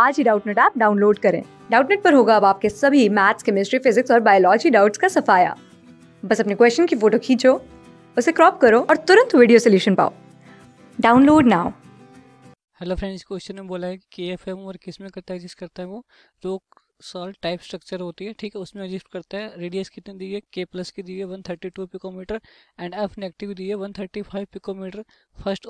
आज ही Doubtnut app download करें डाउटनेट पर होगा अब आपके सभी मैथ्स केमिस्ट्री फिजिक्स और बायोलॉजी डाउट्स का सफाया बस अपने क्वेश्चन की फोटो खींचो उसे क्रॉप करो और तुरंत वीडियो सोल्यूशन पाओ download now hello friends question में बोला है कि एफ एम और किस में करता है एग्जिस्ट करता है वो तो सॉल्ट टाइप स्ट्रक्चर होती है ठीक है उसमें एग्जिस्ट करता है रेडियस कितने दी है के प्लस की दी है one thirty two picometre and F negative दी है one thirty five picometre first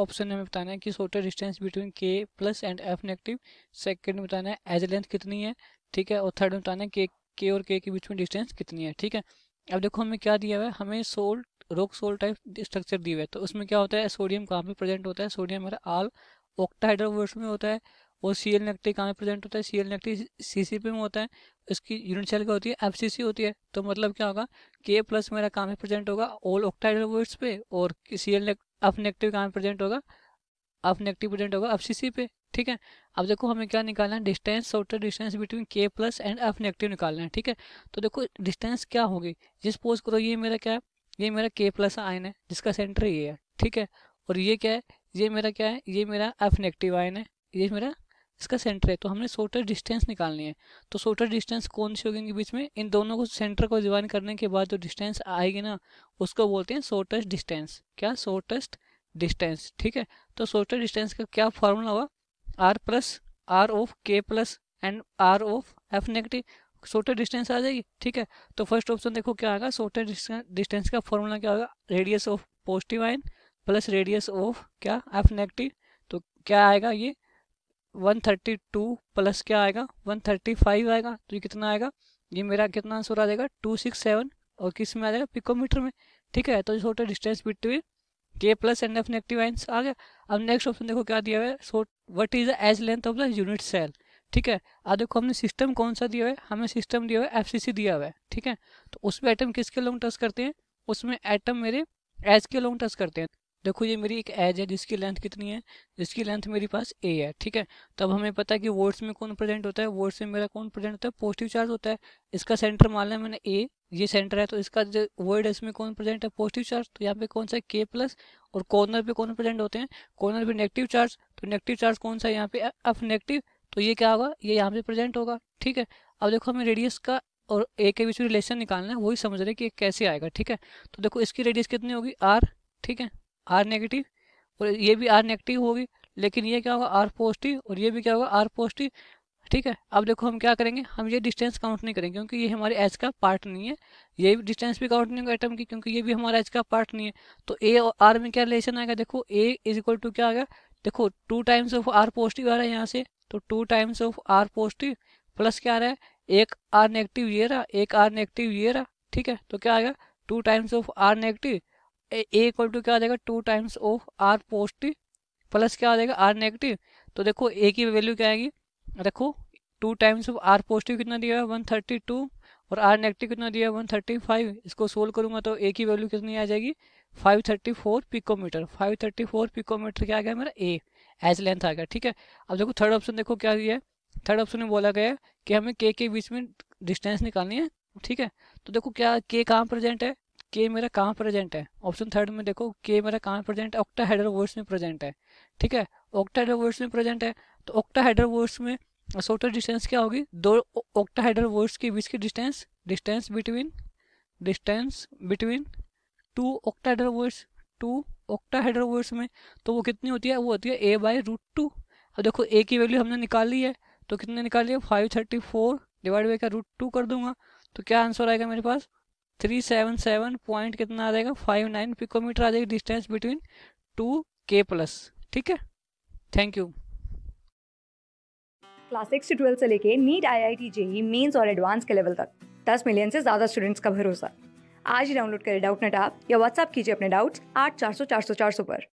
option हमें बताना है कि total distance between K plus and F negative second में बताना है एज लेंथ कितनी है ठीक है और थर्ड में बताना है के के और के के बीच में डिस्टेंस कितनी है ठीक है अब देखो हमें क्या दिया हुआ है हमें सोल्ट रोक सोल्ट टाइप स्ट्रक्चर दिया हुआ है तो उसमें क्या होता है सोडियम कहाँ पर प्रेजेंट होता है सोडियम हमारा आल ऑक्टाहाइड्रोवर्स में होता है और सी एल नेगेटिव कहाँ पर प्रेजेंट होता है C L negative C C P में होता है इसकी यूनिट सेल क्या होती है एफ सी सी होती है तो मतलब क्या होगा के प्लस मेरा कहाँ पर प्रेजेंट होगा ऑल ऑक्टाइड पे और सी एल अफ नेगेटिव कहाँ प्रेजेंट होगा अफ नेगेटिव प्रेजेंट होगा अब सी पे ठीक है अब देखो हमें क्या निकालना है distance total distance between K plus and F negative निकालना है ठीक है तो देखो डिस्टेंस क्या होगी जिस पोज करो ये मेरा क्या है ये मेरा के प्लस आयन है जिसका सेंटर ये है ठीक है और ये क्या है ये मेरा क्या है ये मेरा एफ नेगेटिव आयन है ये मेरा इसका सेंटर है तो हमने शोटर डिस्टेंस निकालनी है तो शोटर डिस्टेंस कौन सी होगी इनके बीच में इन दोनों को सेंटर को ज्वाइन करने के बाद जो डिस्टेंस आएगी ना उसको बोलते हैं शोटेस्ट डिस्टेंस क्या शोटेस्ट डिस्टेंस ठीक है तो शोटर डिस्टेंस का क्या फॉर्मूला हुआ R plus R of K plus and R of F negative shorter distance आ जाएगी ठीक है तो फर्स्ट ऑप्शन देखो क्या आएगा शोटर डिस्टेंस का फॉर्मूला क्या होगा radius of positive ion plus radius of क्या एफ नेगेटिव तो क्या आएगा ये 132 प्लस क्या आएगा 135 आएगा तो ये कितना आएगा ये मेरा कितना आंसर आ जाएगा 267 और किस में आ जाएगा पिकोमीटर में ठीक है तो छोटे distance between K plus and F negative ions आ गया अब नेक्स्ट ऑप्शन देखो क्या दिया हुआ है what is the edge length of the unit cell ठीक है अब देखो हमने सिस्टम कौन सा दिया हुआ है हमें सिस्टम दिया हुआ है सी दिया हुआ है ठीक है तो उसमें आइटम किसके लॉन्ग टच करते हैं उसमें आइटम मेरे एज के लॉन्ग टच करते हैं देखो ये मेरी एक एज है जिसकी लेंथ कितनी है जिसकी लेंथ मेरे पास ए है ठीक है तब हमें पता है कि वोट्स में कौन प्रेजेंट होता है वोट्स में मेरा कौन प्रेजेंट होता है पॉजिटिव चार्ज होता है इसका सेंटर मान लिया मैंने ए ये सेंटर है तो इसका जो वर्ड है इसमें कौन प्रेजेंट है पॉजिटिव चार्ज तो यहाँ पे कौन सा है के प्लस और कॉर्नर पे कौन प्रेजेंट होते हैं कॉर्नर पे नेगेटिव चार्ज तो नेगेटिव चार्ज कौन सा है यहाँ पे एफ नेगेटिव तो ये क्या होगा ये यहाँ पे प्रेजेंट होगा ठीक है अब देखो हमें रेडियस का और ए के बीच में रिलेशन निकालना है वही समझ रहे कि कैसे आएगा ठीक है तो देखो इसकी रेडियस कितनी होगी आर ठीक है आर नेगेटिव और ये भी आर नेगेटिव होगी लेकिन ये क्या होगा आर पॉजिटिव और ये भी क्या होगा आर पॉजिटिव ठीक है अब देखो हम क्या करेंगे हम ये डिस्टेंस काउंट नहीं करेंगे क्योंकि ये हमारे एच का पार्ट नहीं है ये भी डिस्टेंस भी काउंट नहीं होगा एटम की क्योंकि ये भी हमारा एच का पार्ट नहीं है तो ए और आर में क्या रिलेशन आएगा देखो ए इज इक्वल टू क्या आएगा देखो two times of R positive आ रहा है यहाँ से तो two times of R positive plus क्या आ रहा है एक आर नेगेटिव ये रहा एक आर नेगेटिव ये रहा ठीक है तो क्या आएगा two times of R negative A equal to क्या आ जाएगा two times of R positive plus क्या आ जाएगा आर नेगेटिव तो देखो ए की वैल्यू क्या आएगी देखो two times of R positive कितना दिया है वन थर्टी टू और आर नेगेटिव कितना दिया है वन थर्टी फाइव इसको सोल्व करूंगा तो ए की वैल्यू कितनी आ जाएगी five thirty four picometre five thirty four picometre क्या आ गया मेरा ए एज लेंथ आ गया ठीक है अब देखो थर्ड ऑप्शन देखो क्या दिया है थर्ड ऑप्शन में बोला गया कि हमें के के बीच में डिस्टेंस निकालनी है ठीक है तो देखो क्या के कहाँ प्रेजेंट है के मेरा कहाँ प्रेजेंट है ऑप्शन थर्ड में देखो के मेरा कहाँ प्रेजेंट है ऑक्टा हेडर वर्ड्स में प्रेजेंट है ठीक है ऑक्टा हेडर वर्ड्स में प्रेजेंट है तो ऑक्टा हेडर वर्ड्स में सोटल डिस्टेंस क्या होगी दो ऑक्टा हेडर वर्ड्स के बीच की distance distance between distance between two octahedral voids two octahedral voids में तो वो कितनी होती है वो होती है ए बाई रूट टू अब देखो ए की वैल्यू हमने निकाली है तो कितने निकाली है five thirty four divide by का रूट टू कर दूंगा तो क्या आंसर आएगा मेरे पास थ्री सेवन सेवन पॉइंट कितना आ जाएगा फाइव नाइन पिकोमीटर आ जाएगी distance between two K plus ठीक है थैंक यू क्लास सिक्स से ट्वेल्थ से लेके NEET I I T JEE Mains और एडवांस के लेवल तक दस मिलियन से ज़्यादा स्टूडेंट्स का भरोसा आज ही डाउनलोड करें डाउट नेट आप या व्हाट्सअप कीजिए अपने डाउट्स आठ चार सौ चार सौ चार सौ पर